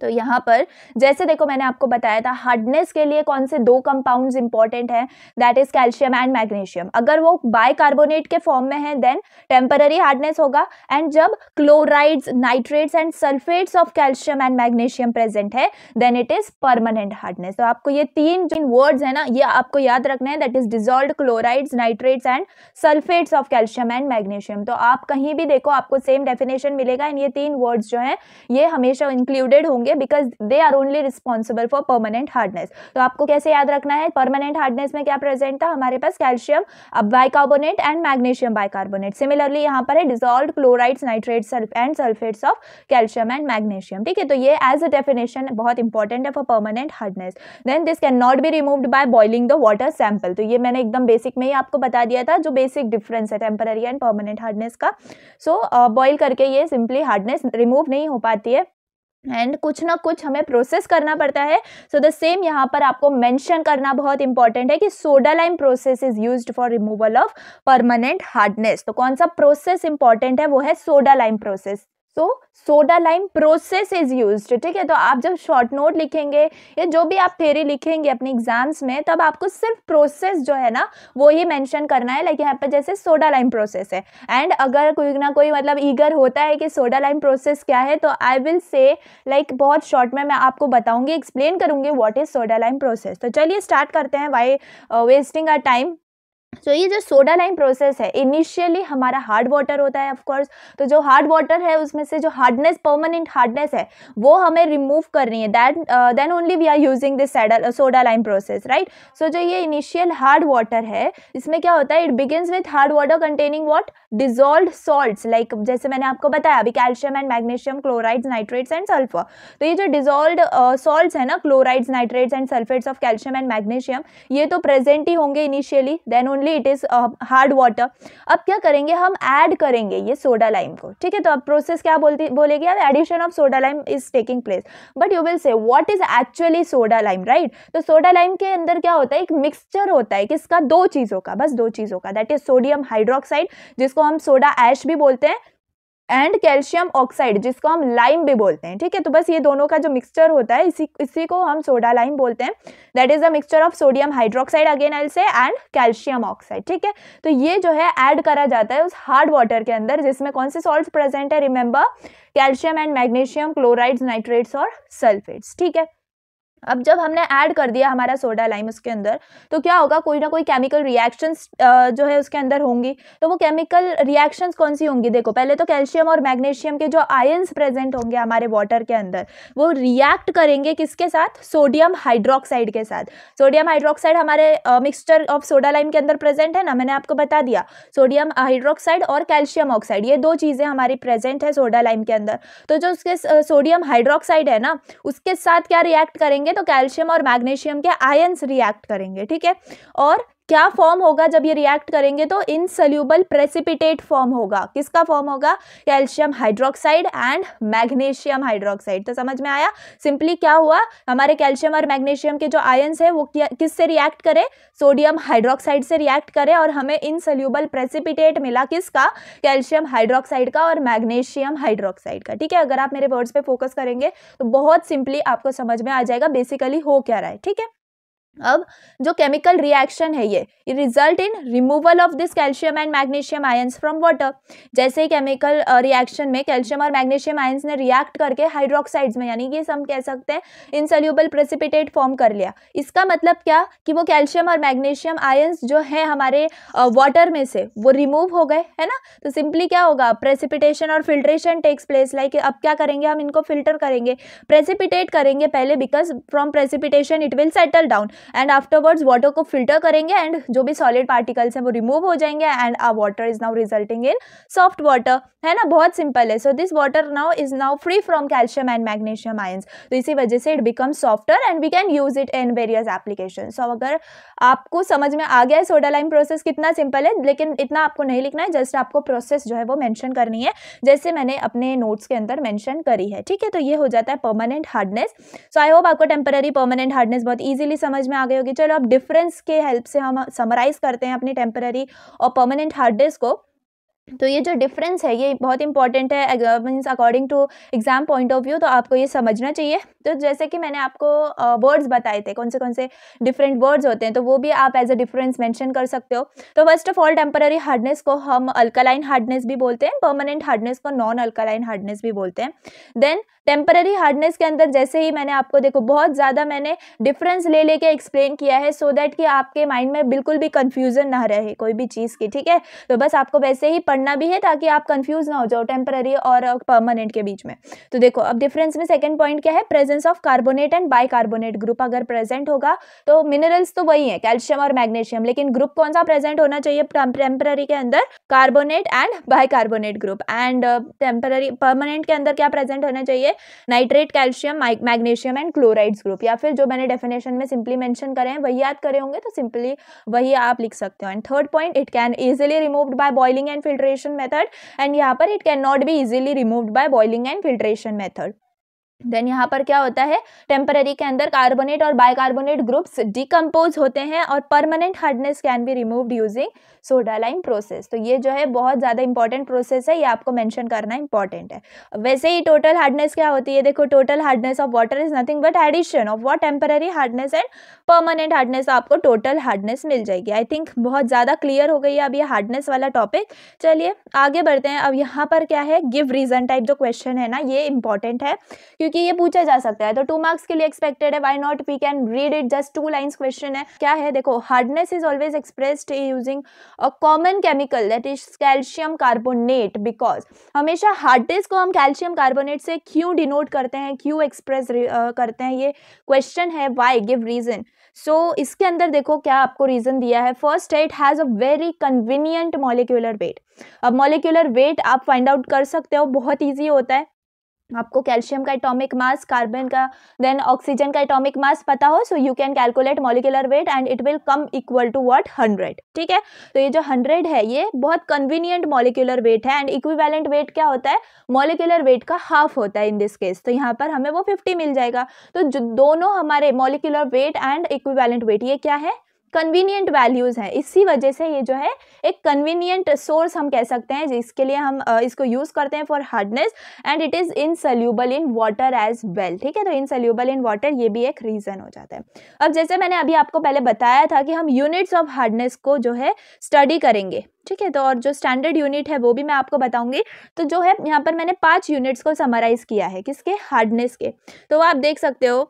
तो यहाँ पर जैसे देखो मैंने आपको बताया था हार्डनेस के लिए कौन से दो कंपाउंड्स इंपॉर्टेंट हैं that is calcium and magnesium अगर वो बाइकार्बोनेट के फॉर्म में है देन टेम्पररी हार्डनेस होगा एंड जब chlorides nitrates and sulphates of calcium and magnesium present है then it is permanent hardness तो आपको ये तीन जिन वर्ड्स है ना ये आपको याद रखना है that is dissolve chlorides nitrates and sulphates of calcium and magnesium तो आप कहीं भी देखो आपको सेम डेफिनेशन मिलेगा एंड ये तीन वर्ड्स जो है ये हमेशा इंक्लूडेड होंगे होंगे because they are only responsible for permanent hardness तो आपको कैसे याद रखना है परमानेंट हार्डनेस में क्या प्रेजेंट था हमारे पास calcium bicarbonate and magnesium bicarbonate similarly यहाँ पर है dissolve chlorides nitrates and sulphates of calcium and magnesium ठीक है तो ये एज अ डेफिनेशन बहुत इंपॉर्टेंट है for permanent hardness then this can not be removed by boiling the water sample तो ये मैंने एकदम बेसिक में ही आपको बता दिया था जो बेसिक डिफरेंस है टेम्पररी एंड परमानेंट हार्डनेस का सो so, बॉइल uh, करके ये सिंपली हार्डनेस रिमूव नहीं हो पाती है एंड कुछ ना कुछ हमें प्रोसेस करना पड़ता है सो द सेम यहाँ पर आपको मेंशन करना बहुत इंपॉर्टेंट है कि soda lime process is use for removal of permanent hardness तो कौन सा प्रोसेस इंपॉर्टेंट है वो है सोडा लाइम प्रोसेस तो soda lime process is use ठीक है तो आप जब शॉर्ट नोट लिखेंगे या जो भी आप थेरी लिखेंगे अपने एग्जाम्स में तब आपको सिर्फ प्रोसेस जो है ना वो ही मैंशन करना है लाइक यहाँ पर जैसे सोडा लाइम प्रोसेस है एंड अगर कोई ना कोई मतलब ईगर होता है कि सोडा लाइम प्रोसेस क्या है तो आई विल से लाइक बहुत शॉर्ट में मैं आपको बताऊँगी एक्सप्लेन करूँगी what is soda lime process तो चलिए स्टार्ट करते हैं why wasting our time so so, ये जो सोडा लाइम प्रोसेस है इनिशियली हमारा हार्ड वाटर होता है ऑफकोर्स तो जो हार्ड वाटर है उसमें से जो हार्डनेस परमानेंट हार्डनेस है वो हमें रिमूव करनी है that then only we are using this soda lime process right so जो ये इनिशियल हार्ड वाटर है इसमें क्या होता है it begins with hard water containing what dissolve salt like जैसे मैंने आपको बताया अभी calcium and magnesium chlorides nitrates and sulphur तो ये जो डिजोल्व सॉल्ट uh, है ना chlorides nitrates and sulphates of calcium and magnesium ये तो प्रेजेंट ही होंगे initially then only it is hard water अब क्या करेंगे हम ऐड करेंगे ये सोडा लाइम को ठीक है तो अब प्रोसेस क्या बोलती बोलेगी अब addition of soda lime is taking place but you will say what is actually soda lime right तो सोडा लाइम के अंदर क्या होता है एक मिक्सचर होता है किसका दो चीज़ों का बस दो चीज़ों का दैट इज सोडियम हाइड्रोक्साइड जिसको हम सोडा ऐश भी बोलते हैं एंड कैल्शियम ऑक्साइड जिसको हम लाइम भी बोलते हैं ठीक है तो बस ये दोनों का जो मिक्सचर होता है इसी इसी को हम सोडा लाइम बोलते हैं that is the mixture of sodium hydroxide again I say and calcium oxide ठीक है तो ये जो है ऐड करा जाता है उस हार्ड वाटर के अंदर जिसमें कौन से सॉल्ट प्रेजेंट है remember calcium and magnesium chlorides nitrates और सल्फेट्स ठीक है अब जब हमने ऐड कर दिया हमारा सोडा लाइम उसके अंदर तो क्या होगा कोई ना कोई केमिकल रिएक्शंस जो है उसके अंदर होंगी तो वो केमिकल रिएक्शंस कौन सी होंगी देखो पहले तो कैल्शियम और मैग्नीशियम के जो आयन्स प्रेजेंट होंगे हमारे वाटर के अंदर वो रिएक्ट करेंगे किसके साथ सोडियम हाइड्रोक्साइड के साथ सोडियम हाइड्रोक्साइड हमारे मिक्सचर ऑफ सोडा लाइम के अंदर प्रेजेंट है ना मैंने आपको बता दिया सोडियम हाइड्रोक्साइड और कैल्शियम ऑक्साइड ये दो चीज़ें हमारी प्रेजेंट है सोडा लाइम के अंदर तो जो उसके सोडियम हाइड्रोक्साइड है ना उसके साथ क्या रिएक्ट करेंगे करेंगे तो कैल्शियम और मैग्नीशियम के आयन्स रिएक्ट करेंगे ठीक है और क्या फॉर्म होगा जब ये रिएक्ट करेंगे तो इनसल्यूबल प्रेसिपिटेट फॉर्म होगा किसका फॉर्म होगा calcium hydroxide and magnesium hydroxide तो समझ में आया सिंपली क्या हुआ हमारे कैल्शियम और मैग्नीशियम के जो आयन्स है वो किससे रिएक्ट करे सोडियम हाइड्रोक्साइड से रिएक्ट करे और हमें इनसल्यूबल प्रेसिपिटेट मिला किसका कैल्शियम हाइड्रोक्साइड का और मैग्नीशियम हाइड्रोक्साइड का ठीक है अगर आप मेरे वर्ड्स पर फोकस करेंगे तो बहुत सिंपली आपको समझ में आ जाएगा बेसिकली हो क्या रहा है ठीक है अब जो केमिकल रिएक्शन है ये result in removal of this calcium and magnesium ions from water जैसे ही केमिकल रिएक्शन में कैल्शियम और मैग्नीशियम आयंस ने रिएक्ट करके हाइड्रोक्साइड्स में यानी कि हम कह सकते हैं इनसल्यूबल प्रेसिपिटेट फॉर्म कर लिया इसका मतलब क्या कि वो कैल्शियम और मैग्नीशियम आयंस जो है हमारे वाटर में से वो रिमूव हो गए है ना तो सिंपली क्या होगा प्रेसिपिटेशन और फिल्ट्रेशन टेक्स प्लेस लाइक अब क्या करेंगे हम इनको फिल्टर करेंगे प्रेसिपिटेट करेंगे पहले because from precipitation it will settle down and afterwards water को फिल्टर करेंगे एंड जो भी सॉलिड पार्टिकल्स हैं वो रिमूव हो जाएंगे and our water is now resulting in soft water है ना बहुत सिंपल है so this water now is now free from calcium and magnesium ions तो इसी वजह से it become softer and we can use it in various application so अगर आपको समझ में आ गया है सोडा लाइम प्रोसेस कितना सिंपल है लेकिन इतना आपको नहीं लिखना है जस्ट आपको प्रोसेस जो है वो मैंशन करनी है जैसे मैंने अपने नोट्स के अंदर मैंशन करी है ठीक है तो ये हो जाता है permanent hardness so I hope आपको टेम्पररी परमानेंट हार्डनेस बहुत ईजिली समझ में आ गई होगी चलो अब डिफरेंस के हेल्प से हम समराइज़ करते हैं अपनी टेम्पररी और परमानेंट हार्ड डिस्क को तो ये जो डिफरेंस है ये बहुत इंपॉर्टेंट है means according to exam point of view तो आपको ये समझना चाहिए तो जैसे कि मैंने आपको वर्ड्स uh, बताए थे कौन से कौन से डिफरेंट वर्ड्स होते हैं तो वो भी आप एज अ डिफरेंस मेंशन कर सकते हो तो first of all temporary hardness को हम अल्कालाइन हार्डनेस भी बोलते हैं परमानेंट हार्डनेस को नॉन अल्कालाइन हार्डनेस भी बोलते हैं देन टेम्पररी हार्डनेस के अंदर जैसे ही मैंने आपको देखो बहुत ज़्यादा मैंने डिफरेंस ले लेके एक्सप्लेन किया है सो so दैट कि आपके माइंड में बिल्कुल भी कन्फ्यूज़न ना रहे कोई भी चीज़ की ठीक है तो बस आपको वैसे ही पढ़ना भी है ताकि आप कंफ्यूज ना हो जाओ टेम्पररी और परमानेंट के बीच में तो देखो अब डिफरेंस में सेकंड पॉइंट क्या है presence of carbonate and bicarbonate group अगर प्रेजेंट होगा तो मिनरल्स तो वही है कैल्शियम और मैग्नेशियम लेकिन ग्रुप कौन सा प्रेजेंट होना चाहिए टेम्पररी के अंदर carbonate and bicarbonate group and temporary permanent के अंदर क्या प्रेजेंट होना चाहिए nitrate calcium magnesium and chlorides group या फिर जो मैंने डेफिनेशन में सिंपली मैंशन करे हैं वही याद करे होंगे तो सिंपली वही आप लिख सकते हो and third point it can easily removed by boiling and filter filtration method and यहाँ पर it can not be easily removed by boiling and filtration method then यहाँ पर क्या होता है टेम्पररी के अंदर कार्बोनेट और बाइकार्बोनेट ग्रुप्स डिकम्पोज होते हैं और permanent hardness can be removed using soda lime process तो ये जो है बहुत ज़्यादा इंपॉर्टेंट प्रोसेस है ये आपको मेंशन करना इंपॉर्टेंट है वैसे ही टोटल हार्डनेस क्या होती है देखो total hardness of water is nothing but addition of what temporary hardness and permanent hardness आपको टोटल हार्डनेस मिल जाएगी आई थिंक बहुत ज़्यादा क्लियर हो गई है अब ये हार्डनेस वाला टॉपिक चलिए आगे बढ़ते हैं अब यहाँ पर क्या है गिव रीज़न टाइप जो क्वेश्चन है ना ये इंपॉर्टेंट है क्योंकि क्योंकि ये पूछा जा सकता है तो टू मार्क्स के लिए एक्सपेक्टेड है why not we can read it just two lines question है क्या है देखो hardness is always expressed using a common chemical that is calcium carbonate because हमेशा हार्डनेस को हम कैल्शियम कार्बोनेट से क्यों डिनोट करते हैं क्यों एक्सप्रेस करते हैं ये क्वेश्चन है वाई गिव रीजन सो इसके अंदर देखो क्या आपको रीज़न दिया है फर्स्ट है it has a very convenient molecular weight अब मॉलिक्यूलर वेट आप फाइंड आउट कर सकते हो बहुत ईजी होता है आपको कैल्शियम का एटॉमिक मास कार्बन का देन ऑक्सीजन का एटॉमिक मास पता हो so you can calculate molecular weight and it will come equal to what hundred ठीक है तो ये जो हंड्रेड है ये बहुत कन्वीनियंट मॉलिकुलर वेट है एंड इक्विवेलेंट वेट क्या होता है मॉलिकुलर वेट का हाफ होता है इन दिस केस तो यहाँ पर हमें वो फिफ्टी मिल जाएगा तो दोनों हमारे molecular weight and equivalent weight ये क्या है कन्वीनियंट वैल्यूज़ हैं इसी वजह से ये जो है एक कन्वीनियंट सोर्स हम कह सकते हैं जिसके लिए हम इसको यूज़ करते हैं for hardness and it is insoluble in water as well ठीक है तो इनसल्यूबल इन वाटर ये भी एक रीज़न हो जाता है अब जैसे मैंने अभी आपको पहले बताया था कि हम यूनिट्स ऑफ हार्डनेस को जो है स्टडी करेंगे ठीक है तो और जो स्टैंडर्ड यूनिट है वो भी मैं आपको बताऊंगी तो जो है यहाँ पर मैंने पाँच यूनिट्स को समराइज़ किया है किसके हार्डनेस के तो आप देख सकते हो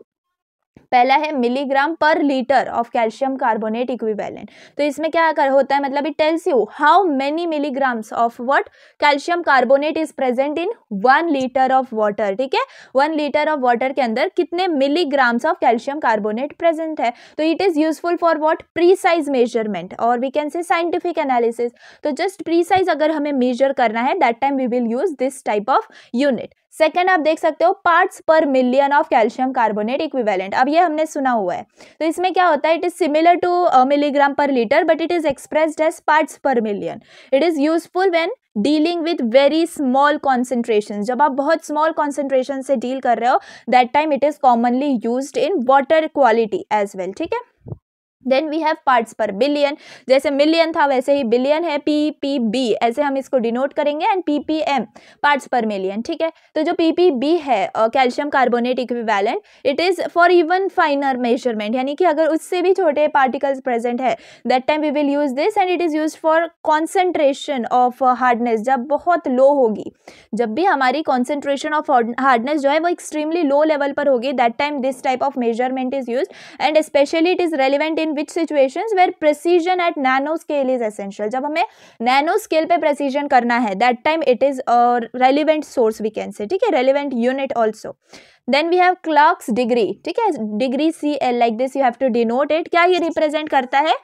पहला है milligram per litre of calcium carbonate equivalent तो इसमें क्या कर होता है मतलब it tells you how many milligrams of what calcium carbonate is present in one litre of water ठीक है वन लीटर ऑफ वाटर के अंदर कितने milligrams of calcium carbonate present है तो it is useful for what precise measurement और we can say scientific analysis तो जस्ट प्रीसाइज अगर हमें मेजर करना है that time we will use this type of unit second आप देख सकते हो parts per million of calcium carbonate equivalent अब ये हमने सुना हुआ है तो इसमें क्या होता है it is similar to milligram per litre but it is expressed as parts per million it is useful when dealing with very small concentration जब आप बहुत स्मॉल कॉन्सेंट्रेशन से डील कर रहे हो that time it is commonly use in water quality as well ठीक है then we have parts per billion जैसे मिलियन था वैसे ही बिलियन है पी पी बी ऐसे हम इसको डिनोट करेंगे and P P M parts per million ठीक है तो जो पी पी बी है calcium carbonate equivalent it is for even finer measurement यानी कि अगर उससे भी छोटे पार्टिकल्स प्रेजेंट है that time we will use this and it is use for concentration of hardness जब बहुत लो होगी जब भी हमारी कॉन्सेंट्रेशन ऑफ हार्डनेस जो है वो एक्सट्रीमली लो लेवल पर होगी that time this type of measurement is use and specially it is relevant in which situation where precision at nano scale is essential जब हमें नैनो स्केल पे प्रेसीजन करना है that time it is relevant source we can say ठीक है relevant unit also then we have Clark's degree ठीक है degree C L like this you have to denote it क्या ये रिप्रेजेंट करता है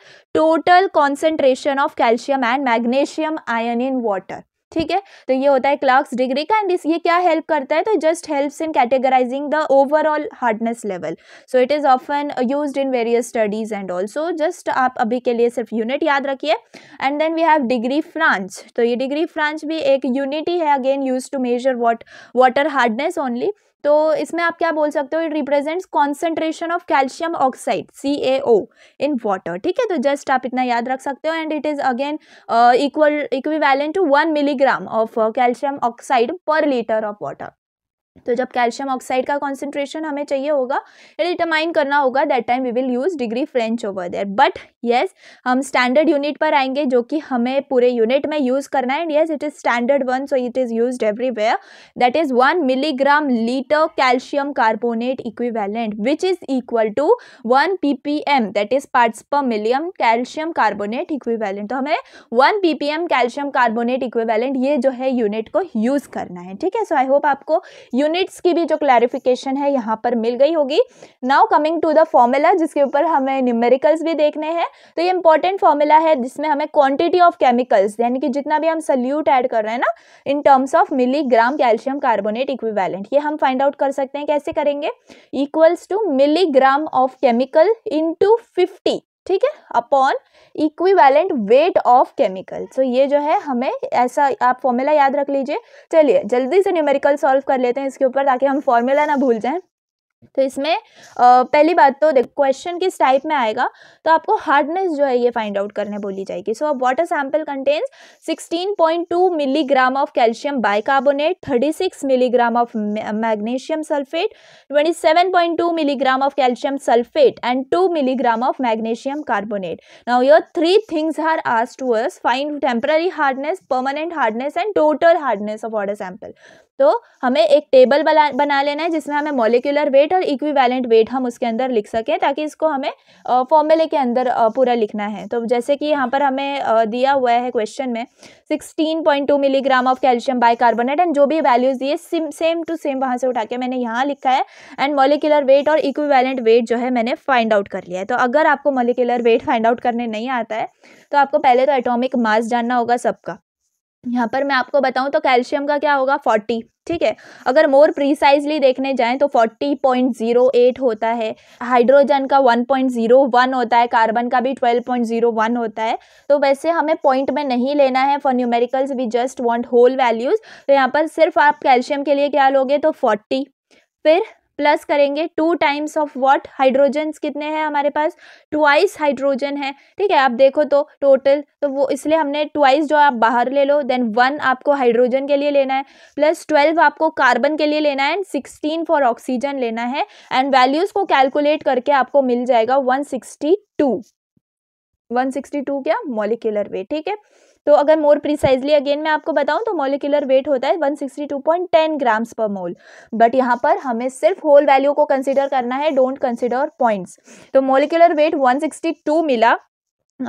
total concentration of calcium and magnesium ion in water ठीक है तो ये होता है क्लार्क्स डिग्री का एंड इस ये क्या हेल्प करता है तो just helps in categorising the overall hardness level so it is often use in various studies and also just आप अभी के लिए सिर्फ यूनिट याद रखिए and then we have degree French तो ये डिग्री फ्रांच भी एक यूनिट ही है again use to measure what water hardness only तो इसमें आप क्या बोल सकते हो it represents concentration of calcium oxide C A O in water ठीक है तो जस्ट आप इतना याद रख सकते हो and it is again equivalent to one milligram of calcium oxide per litre of water तो जब कैल्शियम ऑक्साइड का कॉन्सेंट्रेशन हमें चाहिए होगा डिटरमाइन करना होगा that time we will use degree French over there but yes हम स्टैंडर्ड यूनिट पर आएंगे जो कि हमें पूरे यूनिट में यूज़ करना है and yes it is standard one so it is use everywhere that is one milligram litre calcium carbonate equivalent which is equal to one P P M that is parts per million calcium carbonate equivalent तो हमें one P P M calcium carbonate equivalent ये जो है यूनिट को यूज़ करना है ठीक है सो आई होप आपको यूनिट्स की भी जो क्लैरिफिकेशन है यहाँ पर मिल गई होगी now coming to the formula जिसके ऊपर हमें न्यूमेरिकल्स भी देखने हैं तो ये इंपॉर्टेंट फॉर्मूला है जिसमें हमें क्वांटिटी ऑफ केमिकल्स यानी कि जितना भी हम सल्यूट ऐड कर रहे हैं ना in terms of milligram calcium carbonate equivalent ये हम फाइंड आउट कर सकते हैं कैसे करेंगे equals to milligram of chemical into fifty ठीक है upon equivalent weight of chemical so ये जो है हमें ऐसा आप फॉर्मूला याद रख लीजिए चलिए जल्दी से न्यूमेरिकल सॉल्व कर लेते हैं इसके ऊपर ताकि हम फॉर्मूला ना भूल जाएं तो इसमें पहली बात तो देखो क्वेश्चन किस टाइप में आएगा तो आपको हार्डनेस जो है ये फाइंड आउट करने बोली जाएगी सो अब water sample contains 16.2 milligram of calcium bicarbonate 36 milligram of magnesium sulphate 27.2 milligram of calcium sulphate and 2 milligram of magnesium carbonate now your three things are asked to find temporary hardness permanent hardness and total hardness of water sample तो हमें एक टेबल बना बना लेना है जिसमें हमें मोलिकुलर वेट और इक्विवेलेंट वेट हम उसके अंदर लिख सकें ताकि इसको हमें फॉर्मूले के अंदर पूरा लिखना है तो जैसे कि यहाँ पर हमें दिया हुआ है क्वेश्चन में sixteen point two milligram of calcium bicarbonate and जो भी वैल्यूज़ दिए सेम टू सेम वहाँ से उठा के मैंने यहाँ लिखा है एंड मोलिकुलर वेट और इक्विवेलेंट वेट जो है मैंने फाइंड आउट कर लिया है तो अगर आपको मोलिकुलर वेट फाइंड आउट करने नहीं आता है तो आपको पहले तो एटोमिक मास जानना होगा सबका यहाँ पर मैं आपको बताऊँ तो कैल्शियम का क्या होगा फोर्टी ठीक है अगर मोर प्रिसाइजली देखने जाएं तो 40.08 होता है हाइड्रोजन का 1.01 होता है कार्बन का भी 12.01 होता है तो वैसे हमें पॉइंट में नहीं लेना है for numericals we just want whole values तो यहाँ पर सिर्फ आप कैल्शियम के लिए क्या लोगे तो 40 फिर प्लस करेंगे two times of what hydrogens कितने हैं हमारे पास ट्वाइस हाइड्रोजन है ठीक है आप देखो तो टोटल तो वो इसलिए हमने ट्वाइस जो आप बाहर ले लो देन वन आपको हाइड्रोजन के लिए लेना है प्लस ट्वेल्व आपको कार्बन के लिए लेना है एंड सिक्सटीन फॉर ऑक्सीजन लेना है एंड वैल्यूज़ को कैलकुलेट करके आपको मिल जाएगा one sixty two one sixty two क्या मॉलिकुलर वे ठीक है तो अगर मोर प्रिसाइजली अगेन मैं आपको बताऊं तो मोलिकुलर वेट होता है 162.10 ग्राम्स पर मोल बट यहाँ पर हमें सिर्फ होल वैल्यू को कंसिडर करना है डोंट कंसिडर पॉइंट्स तो मोलिकुलर वेट 162 मिला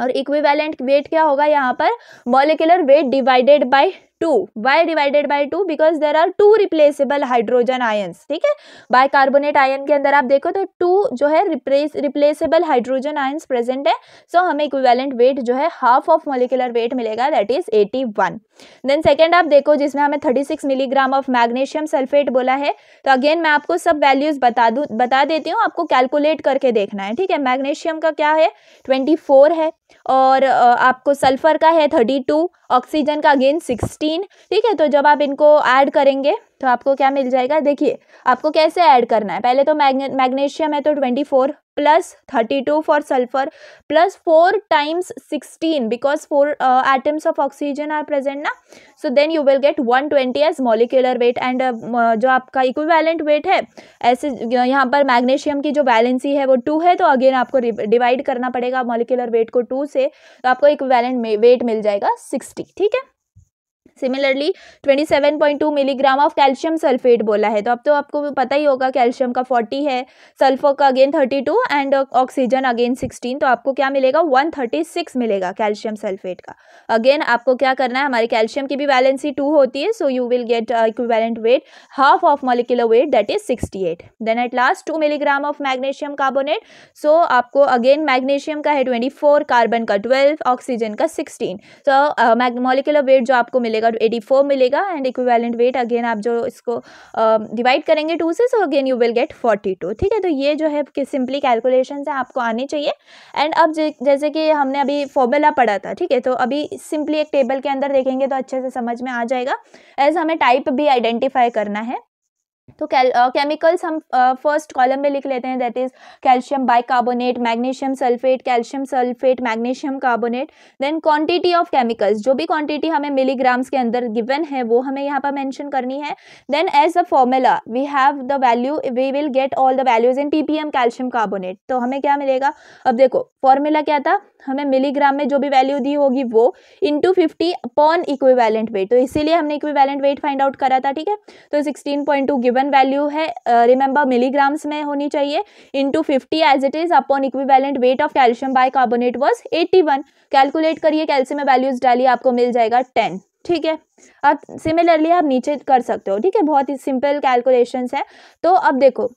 और इक्वी वेट क्या होगा यहाँ पर molecular weight divided by two why divided by two because there are two replaceable hydrogen ions ठीक है कार्बोनेट आयन के अंदर आप देखो तो टू जो है रिप्लेसेबल हाइड्रोजन आयन्स प्रेजेंट है सो so, हमें इक्विवेलेंट वेट जो है हाफ ऑफ मोलिकुलर वेट मिलेगा that is eighty one then second आप देखो जिसमें हमें thirty six milligram of magnesium sulphate बोला है तो अगेन मैं आपको सब वैल्यूज बता दू बता देती हूँ आपको कैलकुलेट करके देखना है ठीक है मैग्नेशियम का क्या है ट्वेंटी फोर है और आपको सल्फ़र का है थर्टी टू ऑक्सीजन का अगेन सिक्सटीन ठीक है तो जब आप इनको ऐड करेंगे तो आपको क्या मिल जाएगा देखिए आपको कैसे ऐड करना है पहले तो मैग्ने मैग्नेशियम है तो twenty four plus thirty two for sulphur plus four times sixteen because four atoms of oxygen are present ना so then you will get one twenty as molecular weight and जो आपका इक्विवेलेंट वेट है ऐसे यहाँ पर मैग्नेशियम की जो बैलेंसी है वो टू है तो अगेन आपको डिवाइड करना पड़ेगा मॉलिकुलर वेट को टू से तो आपको इक्विवेलेंट वेट मिल जाएगा सिक्सटी ठीक है similarly 27.2 milligram of calcium sulphate बोला है तो अब तो आपको पता ही होगा कैल्शियम का 40 है सल्फर का अगेन 32 एंड ऑक्सीजन अगेन 16 तो आपको क्या मिलेगा 136 मिलेगा कैल्शियम सल्फेट का अगेन आपको क्या करना है हमारे कैल्शियम की भी वैलेंसी टू होती है so you will get equivalent weight half of molecular weight that is sixty then at last two milligram of magnesium carbonate so आपको अगेन मैग्नेशियम का है ट्वेंटी कार्बन का ट्वेल्व ऑक्सीजन का सिक्सटीन सो मोलिकुलर वेट जो आपको मिलेगा जाएगा एटी फोर मिलेगा एंड इक्विवेलेंट वेट अगेन आप जो इसको डिवाइड uh, करेंगे टू से so again you will get forty two ठीक है तो ये जो है सिंपली कैलकुलेशन है आपको आने चाहिए एंड अब जैसे कि हमने अभी फॉर्मूला पढ़ा था ठीक है तो अभी सिंपली एक टेबल के अंदर देखेंगे तो अच्छे से समझ में आ जाएगा एज हमें टाइप भी आइडेंटिफाई करना है तो केमिकल्स uh, हम फर्स्ट uh, कॉलम में लिख लेते हैं that is calcium bicarbonate magnesium sulphate calcium sulphate magnesium carbonate then quantity of chemicals जो भी क्वांटिटी हमें मिलीग्राम्स के अंदर गिवन है वो हमें यहाँ पर मेंशन करनी है then as a formula we have the value we will get all the values in ppm calcium carbonate तो हमें क्या मिलेगा अब देखो फॉर्मूला क्या था हमें मिलीग्राम में जो भी वैल्यू दी होगी वो into fifty upon equivalent weight तो इसीलिए हमने इक्वी वेट फाइंड आउट करा था ठीक है तो sixteen point two give given value है रिमेंबर मिलीग्राम्स में होनी चाहिए into fifty as it is upon equivalent weight of calcium bicarbonate was eighty one calculate करिए कैल्शियम में वैल्यूज डालिए आपको मिल जाएगा टेन ठीक है अब सिमिलरली आप नीचे कर सकते हो ठीक है बहुत ही सिंपल कैलकुलेशंस है तो अब देखो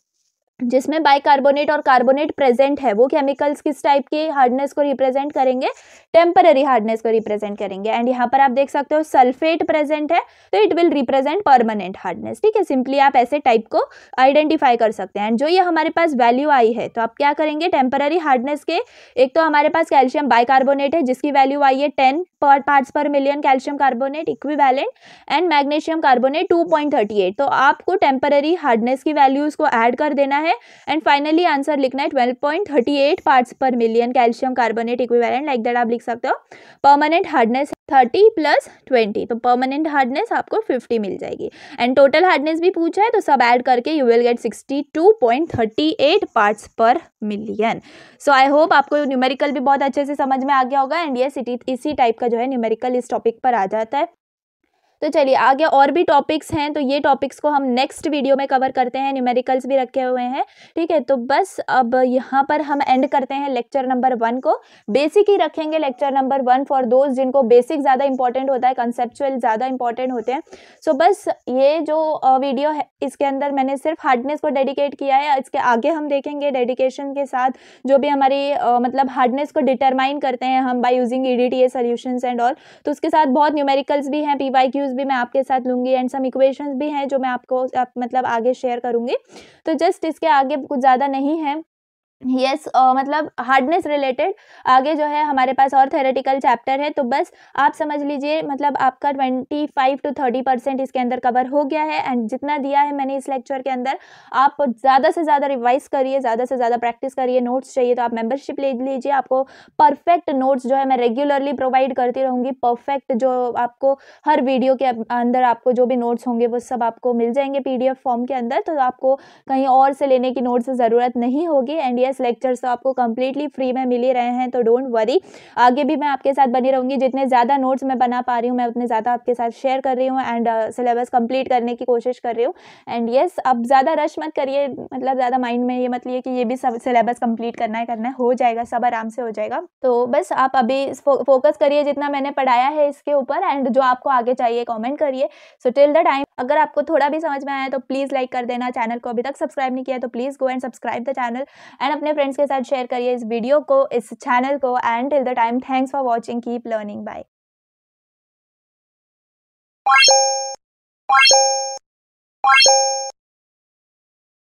जिसमें बाइकार्बोनेट और कार्बोनेट प्रेजेंट है वो केमिकल्स किस टाइप के हार्डनेस को रिप्रेजेंट करेंगे टेम्पररी हार्डनेस को रिप्रेजेंट करेंगे एंड यहाँ पर आप देख सकते हो सल्फेट प्रेजेंट है तो it will represent permanent hardness ठीक है सिंपली आप ऐसे टाइप को आइडेंटिफाई कर सकते हैं एंड जो ये हमारे पास वैल्यू आई है तो आप क्या करेंगे टेम्पररी हार्डनेस के एक तो हमारे पास कैल्शियम बाइकार्बोनेट है जिसकी वैल्यू आई है ten parts per million calcium carbonate equivalent and magnesium carbonate 2.38 तो आपको टेम्पररी हार्डनेस की वैल्यूज को ऐड कर देना है एंड फाइनली आंसर लिखना है 12.38 parts per million calcium carbonate equivalent like that आप लिख सकते हो permanent hardness thirty plus twenty तो परमानेंट हार्डनेस आपको फिफ्टी मिल जाएगी एंड टोटल हार्डनेस भी पूछा है तो सब ऐड करके you will get sixty two point thirty eight parts per million so I hope आपको न्यूमेरिकल भी बहुत अच्छे से समझ में आ गया होगा एंड ये सिटी इसी टाइप का जो है न्यूमेरिकल इस टॉपिक पर आ जाता है तो चलिए आगे और भी टॉपिक्स हैं तो ये टॉपिक्स को हम नेक्स्ट वीडियो में कवर करते हैं न्यूमेरिकल्स भी रखे हुए हैं ठीक है तो बस अब यहाँ पर हम एंड करते हैं लेक्चर नंबर वन को बेसिक ही रखेंगे lecture number one for those जिनको बेसिक ज़्यादा इंपॉर्टेंट होता है कंसेप्चुअल ज़्यादा इंपॉर्टेंट होते हैं सो बस ये जो वीडियो है इसके अंदर मैंने सिर्फ हार्डनेस को डेडिकेट किया है इसके आगे हम देखेंगे डेडिकेशन के साथ जो भी हमारी मतलब हार्डनेस को डिटरमाइन करते हैं हम by using E D and all तो उसके साथ बहुत न्यूमेरिकल्स भी हैं पी वाई वैल्यूज भी मैं आपके साथ लूंगी एंड सम इक्वेशंस भी हैं जो मैं आपको आप, मतलब आगे शेयर करूंगी तो जस्ट इसके आगे कुछ ज़्यादा नहीं है यस yes, uh, मतलब हार्डनेस रिलेटेड आगे जो है हमारे पास और थेरेटिकल चैप्टर है तो बस आप समझ लीजिए मतलब आपका twenty five to thirty percent इसके अंदर कवर हो गया है एंड जितना दिया है मैंने इस लेक्चर के अंदर आप ज़्यादा से ज़्यादा रिवाइज करिए ज़्यादा से ज़्यादा प्रैक्टिस करिए नोट्स चाहिए तो आप मेम्बरशिप ले लीजिए आपको परफेक्ट नोट्स जो है मैं रेगुलरली प्रोवाइड करती रहूँगी परफेक्ट जो आपको हर वीडियो के अं, अंदर आपको जो भी नोट्स होंगे वो सब आपको मिल जाएंगे पी फॉर्म के अंदर तो आपको कहीं और से लेने की नोट्स ज़रूरत नहीं होगी एंड प्रीवियस लेक्चर्स तो आपको कंप्लीटली फ्री में मिल ही रहे हैं तो डोंट वरी आगे भी मैं आपके साथ बनी रहूंगी जितने ज़्यादा नोट्स मैं बना पा रही हूँ मैं उतने ज़्यादा आपके साथ शेयर कर रही हूँ एंड सिलेबस कंप्लीट करने की कोशिश कर रही हूँ एंड येस अब ज़्यादा रश मत करिए मतलब ज़्यादा माइंड में ये मत लिए कि ये भी सब सिलेबस कंप्लीट करना है करना है हो जाएगा सब आराम से हो जाएगा तो बस आप अभी फोकस करिए जितना मैंने पढ़ाया है इसके ऊपर एंड जो आपको आगे चाहिए कॉमेंट करिए सो टिल द टाइम अगर आपको थोड़ा भी समझ में आया तो प्लीज़ लाइक कर देना चैनल को अभी तक सब्सक्राइब नहीं किया तो please go and subscribe the channel and अपने फ्रेंड्स के साथ शेयर करिए इस वीडियो को इस चैनल को and till the time thanks for watching keep learning bye